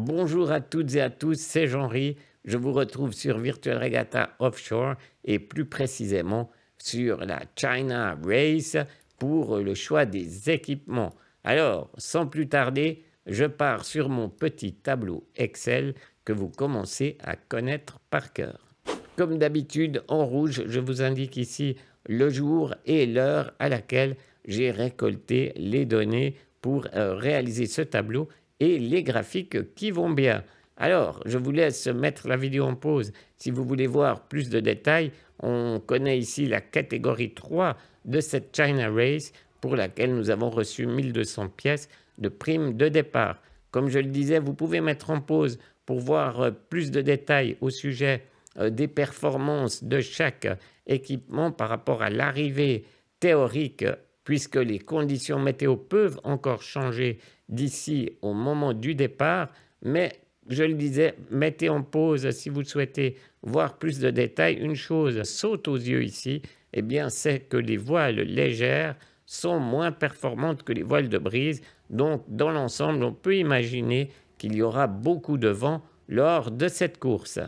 Bonjour à toutes et à tous, c'est jean ri Je vous retrouve sur Virtual Regatta Offshore et plus précisément sur la China Race pour le choix des équipements. Alors, sans plus tarder, je pars sur mon petit tableau Excel que vous commencez à connaître par cœur. Comme d'habitude, en rouge, je vous indique ici le jour et l'heure à laquelle j'ai récolté les données pour euh, réaliser ce tableau et les graphiques qui vont bien. Alors, je vous laisse mettre la vidéo en pause. Si vous voulez voir plus de détails, on connaît ici la catégorie 3 de cette China Race pour laquelle nous avons reçu 1200 pièces de prime de départ. Comme je le disais, vous pouvez mettre en pause pour voir euh, plus de détails au sujet euh, des performances de chaque équipement par rapport à l'arrivée théorique puisque les conditions météo peuvent encore changer d'ici au moment du départ, mais je le disais, mettez en pause si vous souhaitez voir plus de détails. Une chose saute aux yeux ici, et eh bien, c'est que les voiles légères sont moins performantes que les voiles de brise. Donc, dans l'ensemble, on peut imaginer qu'il y aura beaucoup de vent lors de cette course.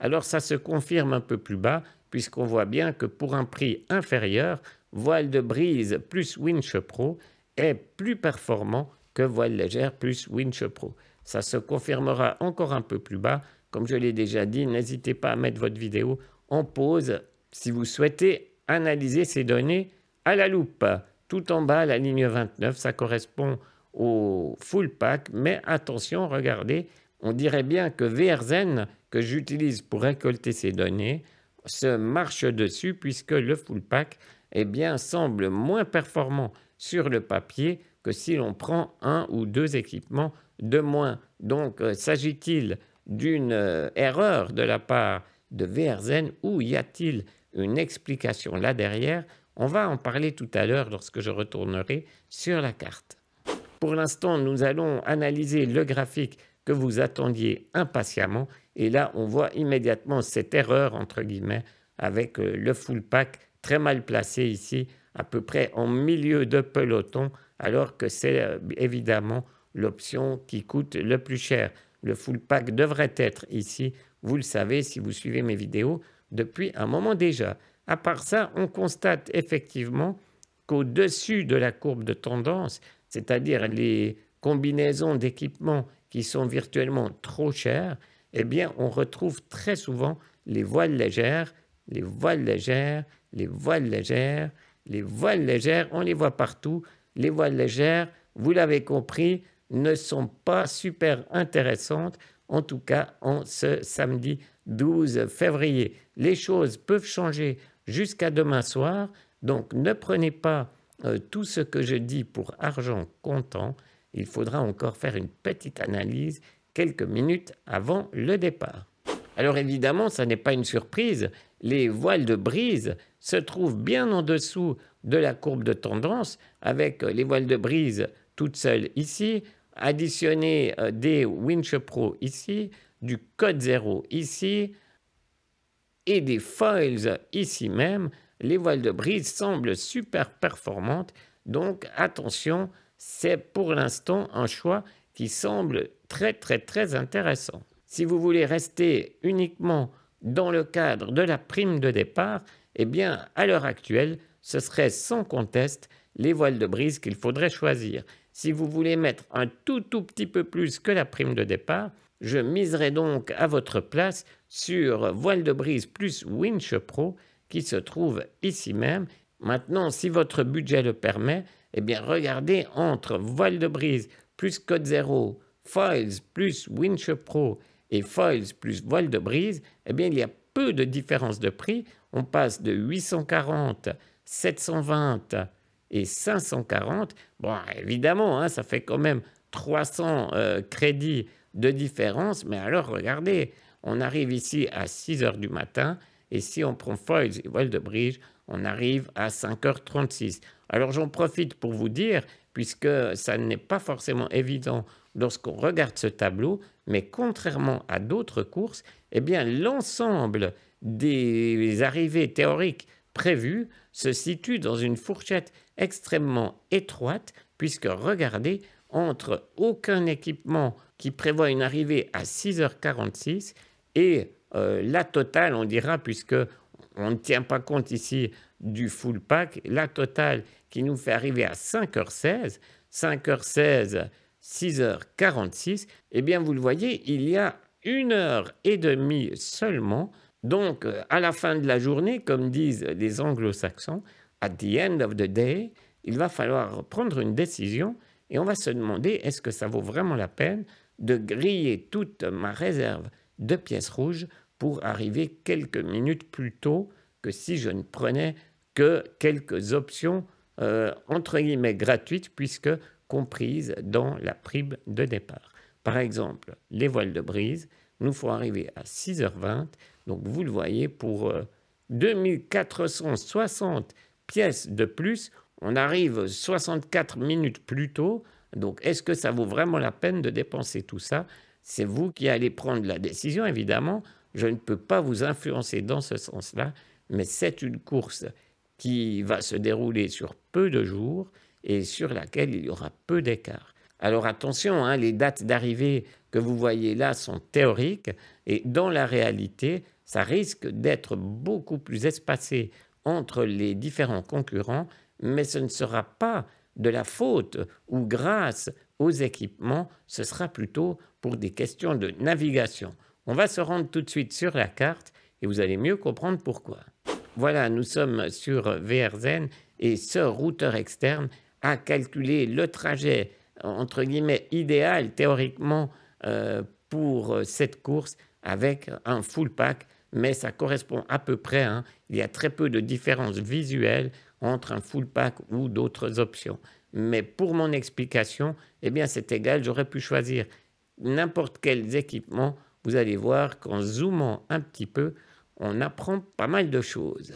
Alors, ça se confirme un peu plus bas, puisqu'on voit bien que pour un prix inférieur, voile de brise plus winch pro est plus performant que voile légère plus winch pro. Ça se confirmera encore un peu plus bas. Comme je l'ai déjà dit, n'hésitez pas à mettre votre vidéo en pause si vous souhaitez analyser ces données à la loupe. Tout en bas, la ligne 29, ça correspond au full pack, mais attention, regardez, on dirait bien que VRZen, que j'utilise pour récolter ces données, se marche dessus puisque le full pack eh bien, semble moins performant sur le papier que si l'on prend un ou deux équipements de moins. Donc, euh, s'agit-il d'une euh, erreur de la part de VRZN ou y a-t-il une explication là derrière On va en parler tout à l'heure lorsque je retournerai sur la carte. Pour l'instant, nous allons analyser le graphique que vous attendiez impatiemment. Et là, on voit immédiatement cette erreur, entre guillemets, avec euh, le full pack très mal placé ici, à peu près en milieu de peloton, alors que c'est euh, évidemment l'option qui coûte le plus cher. Le full pack devrait être ici, vous le savez si vous suivez mes vidéos, depuis un moment déjà. À part ça, on constate effectivement qu'au-dessus de la courbe de tendance, c'est-à-dire les combinaisons d'équipements qui sont virtuellement trop chères, eh bien, on retrouve très souvent les voiles légères, les voiles légères, les voiles légères. Les voiles légères, on les voit partout. Les voiles légères, vous l'avez compris, ne sont pas super intéressantes, en tout cas en ce samedi 12 février. Les choses peuvent changer jusqu'à demain soir, donc ne prenez pas euh, tout ce que je dis pour argent comptant. Il faudra encore faire une petite analyse quelques minutes avant le départ. Alors évidemment, ça n'est pas une surprise, les voiles de brise se trouvent bien en dessous de la courbe de tendance, avec euh, les voiles de brise toutes seules ici, additionner euh, des Winch Pro ici, du code 0 ici, et des foils ici même, les voiles de brise semblent super performantes. Donc attention, c'est pour l'instant un choix qui semble très très très intéressant. Si vous voulez rester uniquement dans le cadre de la prime de départ, eh bien, à l'heure actuelle, ce serait sans conteste les voiles de brise qu'il faudrait choisir. Si vous voulez mettre un tout tout petit peu plus que la prime de départ, je miserai donc à votre place sur voile de brise plus winch pro qui se trouve ici même. Maintenant, si votre budget le permet, eh bien regardez entre voile de brise plus code zéro, foils plus winch pro et foils plus voile de brise, eh bien, il y a peu de différence de prix. On passe de 840, 720 et 540. Bon, évidemment, hein, ça fait quand même 300 euh, crédits de différence. Mais alors, regardez, on arrive ici à 6 heures du matin. Et si on prend Foils et voile de brise, on arrive à 5h36. Alors j'en profite pour vous dire, puisque ça n'est pas forcément évident lorsqu'on regarde ce tableau, mais contrairement à d'autres courses, eh bien l'ensemble des arrivées théoriques prévues se situe dans une fourchette extrêmement étroite, puisque regardez, entre aucun équipement qui prévoit une arrivée à 6h46 et euh, la totale, on dira, puisque on ne tient pas compte ici du full pack, la totale qui nous fait arriver à 5h16, 5h16 6h46, eh bien vous le voyez, il y a une heure et demie seulement. Donc euh, à la fin de la journée, comme disent les anglo-saxons, at the end of the day, il va falloir prendre une décision et on va se demander est-ce que ça vaut vraiment la peine de griller toute ma réserve de pièces rouges pour arriver quelques minutes plus tôt que si je ne prenais que quelques options euh, entre guillemets gratuites puisque comprises dans la prime de départ. Par exemple, les voiles de brise, nous faut arriver à 6h20. Donc vous le voyez, pour 2460 euh, pièces de plus, on arrive 64 minutes plus tôt. Donc est-ce que ça vaut vraiment la peine de dépenser tout ça C'est vous qui allez prendre la décision, évidemment. Je ne peux pas vous influencer dans ce sens-là, mais c'est une course qui va se dérouler sur peu de jours et sur laquelle il y aura peu d'écart. Alors attention, hein, les dates d'arrivée que vous voyez là sont théoriques et dans la réalité, ça risque d'être beaucoup plus espacé entre les différents concurrents, mais ce ne sera pas de la faute ou grâce aux équipements, ce sera plutôt pour des questions de navigation. On va se rendre tout de suite sur la carte et vous allez mieux comprendre pourquoi. Voilà, nous sommes sur VRZen et ce routeur externe à calculer le trajet, entre guillemets, idéal théoriquement euh, pour euh, cette course avec un full pack, mais ça correspond à peu près. Hein. Il y a très peu de différences visuelles entre un full pack ou d'autres options. Mais pour mon explication, eh bien c'est égal, j'aurais pu choisir n'importe quels équipements. Vous allez voir qu'en zoomant un petit peu, on apprend pas mal de choses.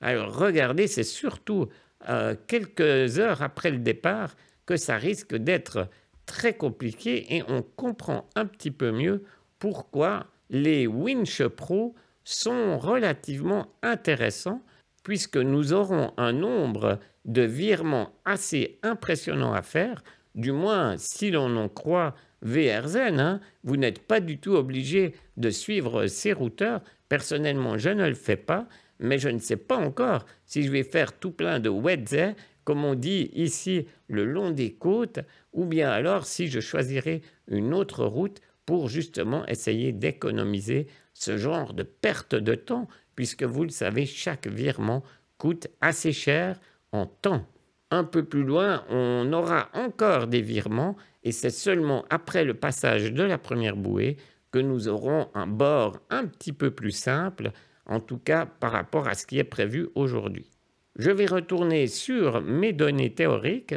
Alors regardez, c'est surtout euh, quelques heures après le départ que ça risque d'être très compliqué et on comprend un petit peu mieux pourquoi les Winch Pro sont relativement intéressants puisque nous aurons un nombre de virements assez impressionnant à faire, du moins si l'on en croit VRZen, hein. vous n'êtes pas du tout obligé de suivre ces routeurs. Personnellement, je ne le fais pas, mais je ne sais pas encore si je vais faire tout plein de wedze, comme on dit ici le long des côtes, ou bien alors si je choisirai une autre route pour justement essayer d'économiser ce genre de perte de temps, puisque vous le savez, chaque virement coûte assez cher en temps. Un peu plus loin, on aura encore des virements, et c'est seulement après le passage de la première bouée que nous aurons un bord un petit peu plus simple, en tout cas par rapport à ce qui est prévu aujourd'hui. Je vais retourner sur mes données théoriques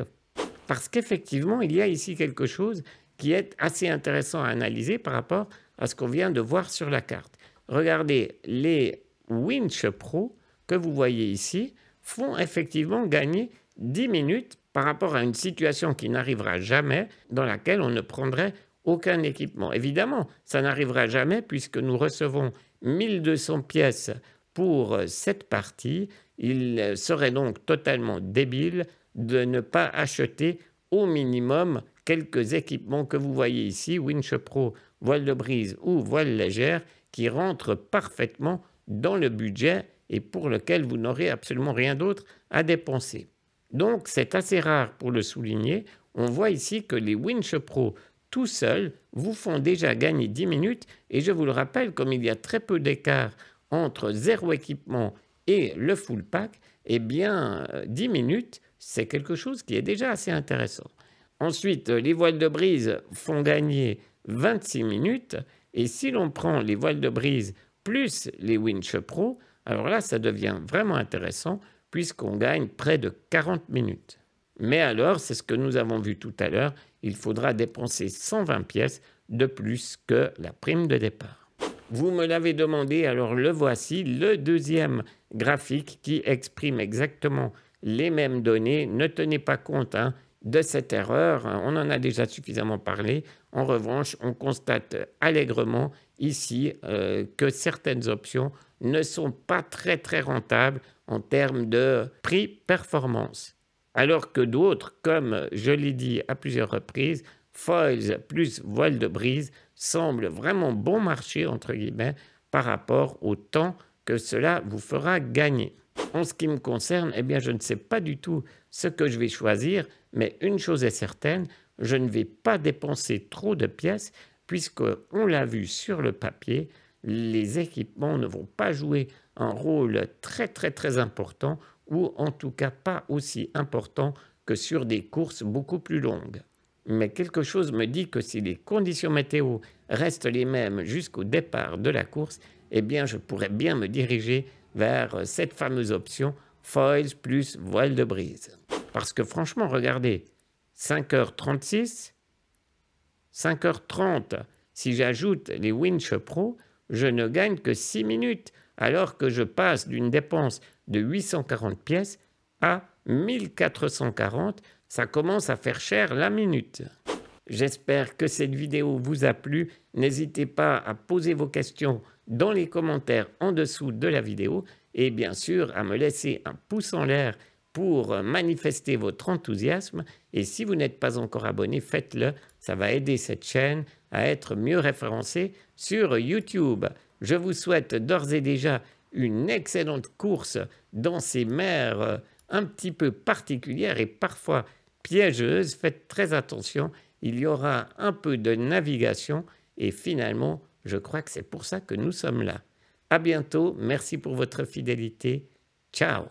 parce qu'effectivement, il y a ici quelque chose qui est assez intéressant à analyser par rapport à ce qu'on vient de voir sur la carte. Regardez, les Winch Pro que vous voyez ici font effectivement gagner 10 minutes par rapport à une situation qui n'arrivera jamais dans laquelle on ne prendrait aucun équipement. Évidemment, ça n'arrivera jamais puisque nous recevons 1200 pièces pour euh, cette partie. Il euh, serait donc totalement débile de ne pas acheter au minimum quelques équipements que vous voyez ici, winch pro, voile de brise ou voile légère, qui rentrent parfaitement dans le budget et pour lequel vous n'aurez absolument rien d'autre à dépenser. Donc c'est assez rare pour le souligner. On voit ici que les winch pro tout seul vous font déjà gagner 10 minutes. Et je vous le rappelle, comme il y a très peu d'écart entre zéro équipement et le full pack, eh bien, 10 euh, minutes, c'est quelque chose qui est déjà assez intéressant. Ensuite, euh, les voiles de brise font gagner 26 minutes. Et si l'on prend les voiles de brise plus les winch pro, alors là, ça devient vraiment intéressant puisqu'on gagne près de 40 minutes. Mais alors, c'est ce que nous avons vu tout à l'heure, il faudra dépenser 120 pièces de plus que la prime de départ. Vous me l'avez demandé, alors le voici, le deuxième graphique qui exprime exactement les mêmes données. Ne tenez pas compte hein, de cette erreur, on en a déjà suffisamment parlé. En revanche, on constate allègrement ici euh, que certaines options ne sont pas très très rentables en termes de prix-performance alors que d'autres, comme je l'ai dit à plusieurs reprises, Foils plus voile de brise semblent vraiment bon marché, entre guillemets, par rapport au temps que cela vous fera gagner. En ce qui me concerne, eh bien, je ne sais pas du tout ce que je vais choisir, mais une chose est certaine, je ne vais pas dépenser trop de pièces, puisque, on l'a vu sur le papier, les équipements ne vont pas jouer un rôle très très très important ou en tout cas pas aussi important que sur des courses beaucoup plus longues. Mais quelque chose me dit que si les conditions météo restent les mêmes jusqu'au départ de la course, eh bien je pourrais bien me diriger vers cette fameuse option foils plus voile de brise. Parce que franchement, regardez, 5h36, 5h30, si j'ajoute les Winch Pro, je ne gagne que 6 minutes alors que je passe d'une dépense de 840 pièces à 1440, ça commence à faire cher la minute. J'espère que cette vidéo vous a plu. N'hésitez pas à poser vos questions dans les commentaires en dessous de la vidéo et bien sûr à me laisser un pouce en l'air pour manifester votre enthousiasme. Et si vous n'êtes pas encore abonné, faites-le. Ça va aider cette chaîne à être mieux référencée sur YouTube. Je vous souhaite d'ores et déjà une excellente course dans ces mers euh, un petit peu particulières et parfois piégeuses. Faites très attention, il y aura un peu de navigation et finalement, je crois que c'est pour ça que nous sommes là. À bientôt, merci pour votre fidélité. Ciao